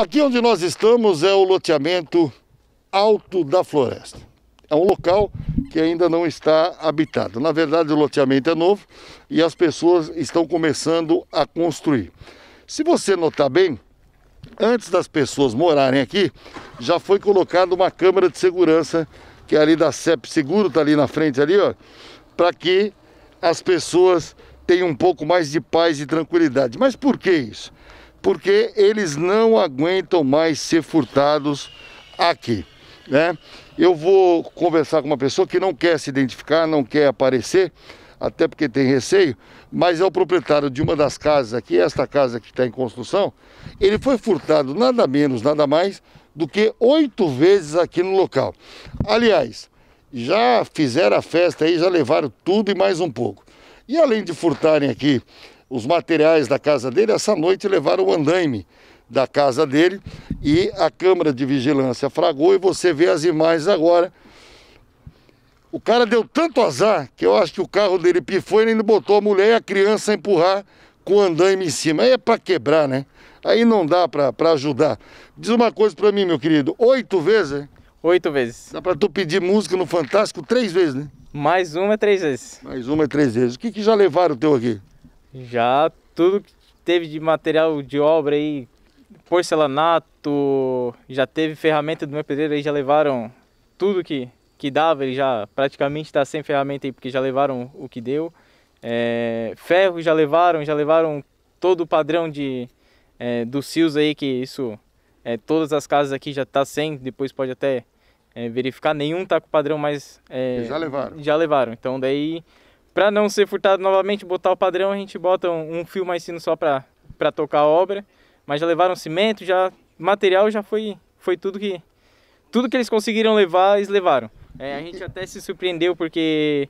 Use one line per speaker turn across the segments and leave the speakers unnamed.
Aqui onde nós estamos é o loteamento Alto da Floresta. É um local que ainda não está habitado. Na verdade, o loteamento é novo e as pessoas estão começando a construir. Se você notar bem, antes das pessoas morarem aqui, já foi colocada uma câmera de segurança, que é ali da CEP Seguro, está ali na frente ali, ó, para que as pessoas tenham um pouco mais de paz e tranquilidade. Mas por que isso? porque eles não aguentam mais ser furtados aqui. Né? Eu vou conversar com uma pessoa que não quer se identificar, não quer aparecer, até porque tem receio, mas é o proprietário de uma das casas aqui, esta casa que está em construção. Ele foi furtado nada menos, nada mais do que oito vezes aqui no local. Aliás, já fizeram a festa aí, já levaram tudo e mais um pouco. E além de furtarem aqui os materiais da casa dele, essa noite levaram o andaime da casa dele e a câmera de vigilância fragou e você vê as imagens agora. O cara deu tanto azar que eu acho que o carro dele pifou e ele botou a mulher e a criança a empurrar com o andaime em cima. Aí é para quebrar, né? Aí não dá para ajudar. Diz uma coisa para mim, meu querido. Oito vezes? né? Oito vezes. Dá para tu pedir
música no Fantástico três vezes, né? Mais uma é três vezes. Mais uma é três vezes. O que, que já levaram o teu aqui? Já tudo que teve de material de obra aí, porcelanato, já teve ferramenta do meu pedreiro aí, já levaram tudo que, que dava, ele já praticamente está sem ferramenta aí, porque já levaram o que deu. É, ferro já levaram, já levaram todo o padrão de, é, dos CIOs aí, que isso, é, todas as casas aqui já está sem, depois pode até é, verificar, nenhum está com o padrão mais... É, já levaram. Já levaram, então daí para não ser furtado novamente, botar o padrão, a gente bota um, um fio mais fino só para tocar a obra. Mas já levaram cimento, já material já foi, foi tudo que tudo que eles conseguiram levar, eles levaram. É, a gente até se surpreendeu porque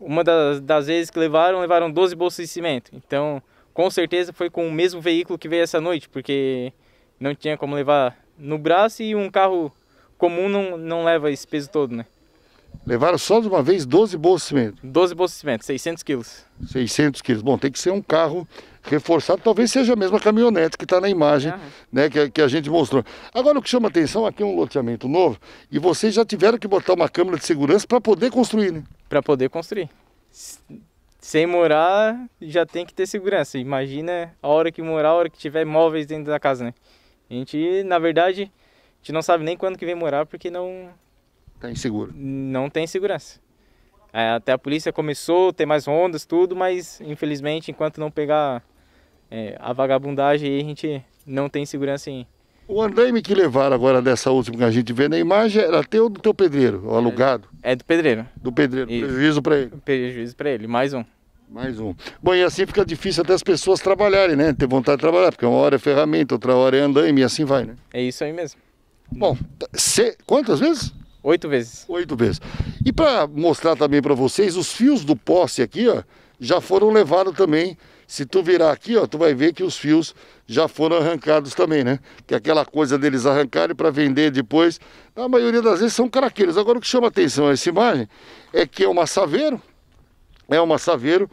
uma das, das vezes que levaram, levaram 12 bolsas de cimento. Então, com certeza foi com o mesmo veículo que veio essa noite, porque não tinha como levar no braço e um carro comum não, não leva esse peso todo, né?
Levaram só de uma vez 12 bolsas de cimento.
12 bolsas de cimento, 600 quilos.
600 quilos. Bom, tem que ser um carro reforçado, talvez seja a mesma caminhonete que está na imagem né, que, que, a gente mostrou. Agora, o que chama atenção, aqui é um loteamento novo e vocês já tiveram que botar uma câmera de segurança para poder construir, né? Para poder construir.
Sem morar, já tem que ter segurança. Imagina a hora que morar, a hora que tiver móveis dentro da casa, né? A gente, na verdade, a gente não sabe nem quando que vem morar, porque não, Tá inseguro. Não tem segurança. É, até a polícia começou, ter mais rondas, tudo, mas infelizmente enquanto não pegar é, a vagabundagem aí, a gente não tem segurança em.
O andaime que levaram agora dessa última que a gente vê na imagem era teu do teu pedreiro, alugado?
É, é do pedreiro. Do pedreiro, Isso. prejuízo para ele. Prejuízo para ele, mais um. Mais um.
Bom, e assim fica difícil até as pessoas trabalharem, né? Ter vontade de trabalhar, porque uma hora é ferramenta, outra hora é andaime e assim vai, né?
É isso aí mesmo. Bom,
se... Tá, quantas vezes? Oito vezes. Oito vezes. E para mostrar também para vocês, os fios do poste aqui, ó, já foram levados também. Se tu virar aqui, ó, tu vai ver que os fios já foram arrancados também, né? Que é aquela coisa deles arrancarem para vender depois, na maioria das vezes são caraqueiros. Agora o que chama atenção essa imagem é que é uma saveiro, é uma saveiro,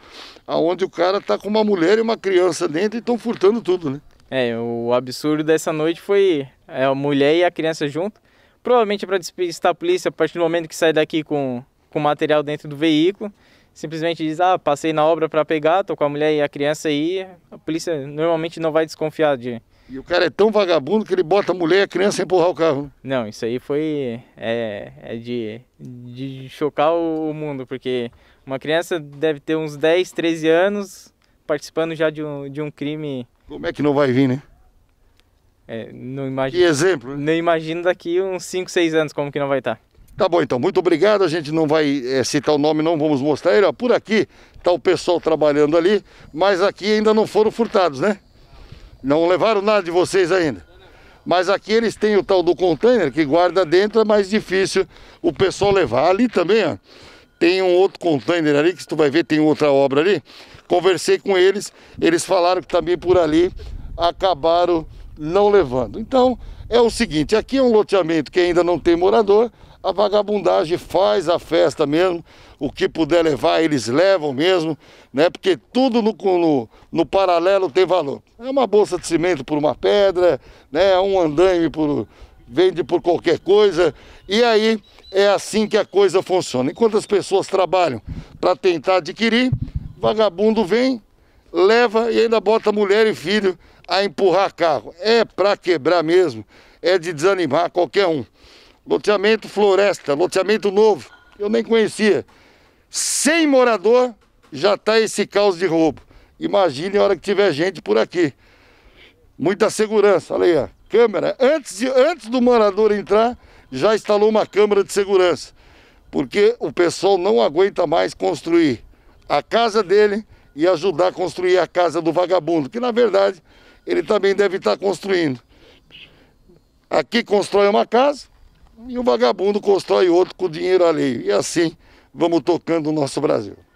aonde o
cara tá com uma mulher e uma criança dentro e estão furtando tudo, né? É, o absurdo dessa noite foi é, a mulher e a criança junto provavelmente é para despistar a polícia a partir do momento que sai daqui com, com material dentro do veículo. Simplesmente diz, ah, passei na obra para pegar, tô com a mulher e a criança aí. A polícia normalmente não vai desconfiar de... E o cara é tão vagabundo que ele bota a mulher e a criança a empurrar o carro. Não, isso aí foi... É, é de, de chocar o mundo, porque uma criança deve ter uns 10, 13 anos participando já de um, de um crime... Como é que não vai vir, né? É, não imagino. Que exemplo? Nem imagino daqui uns 5, 6 anos como que não vai estar. Tá. tá bom então, muito
obrigado. A gente não vai é, citar o nome, não vamos mostrar ele. Ó, por aqui está o pessoal trabalhando ali, mas aqui ainda não foram furtados, né? Não levaram nada de vocês ainda. Mas aqui eles têm o tal do container que guarda dentro, é mais difícil o pessoal levar. Ali também, ó, tem um outro container ali, que tu vai ver, tem outra obra ali. Conversei com eles, eles falaram que também por ali acabaram não levando. Então, é o seguinte, aqui é um loteamento que ainda não tem morador, a vagabundagem faz a festa mesmo, o que puder levar eles levam mesmo, né? Porque tudo no, no, no paralelo tem valor. É uma bolsa de cimento por uma pedra, né? É um andaime por vende por qualquer coisa. E aí é assim que a coisa funciona. Enquanto as pessoas trabalham para tentar adquirir, vagabundo vem, leva e ainda bota mulher e filho a empurrar carro. É para quebrar mesmo, é de desanimar qualquer um. Loteamento Floresta, loteamento novo, eu nem conhecia. Sem morador, já está esse caos de roubo. Imagine a hora que tiver gente por aqui. Muita segurança, olha aí, ó. câmera. Antes, de, antes do morador entrar, já instalou uma câmera de segurança, porque o pessoal não aguenta mais construir a casa dele e ajudar a construir a casa do vagabundo, que na verdade ele também deve estar construindo. Aqui constrói uma casa e o vagabundo constrói outro com dinheiro alheio. E assim vamos tocando o nosso Brasil.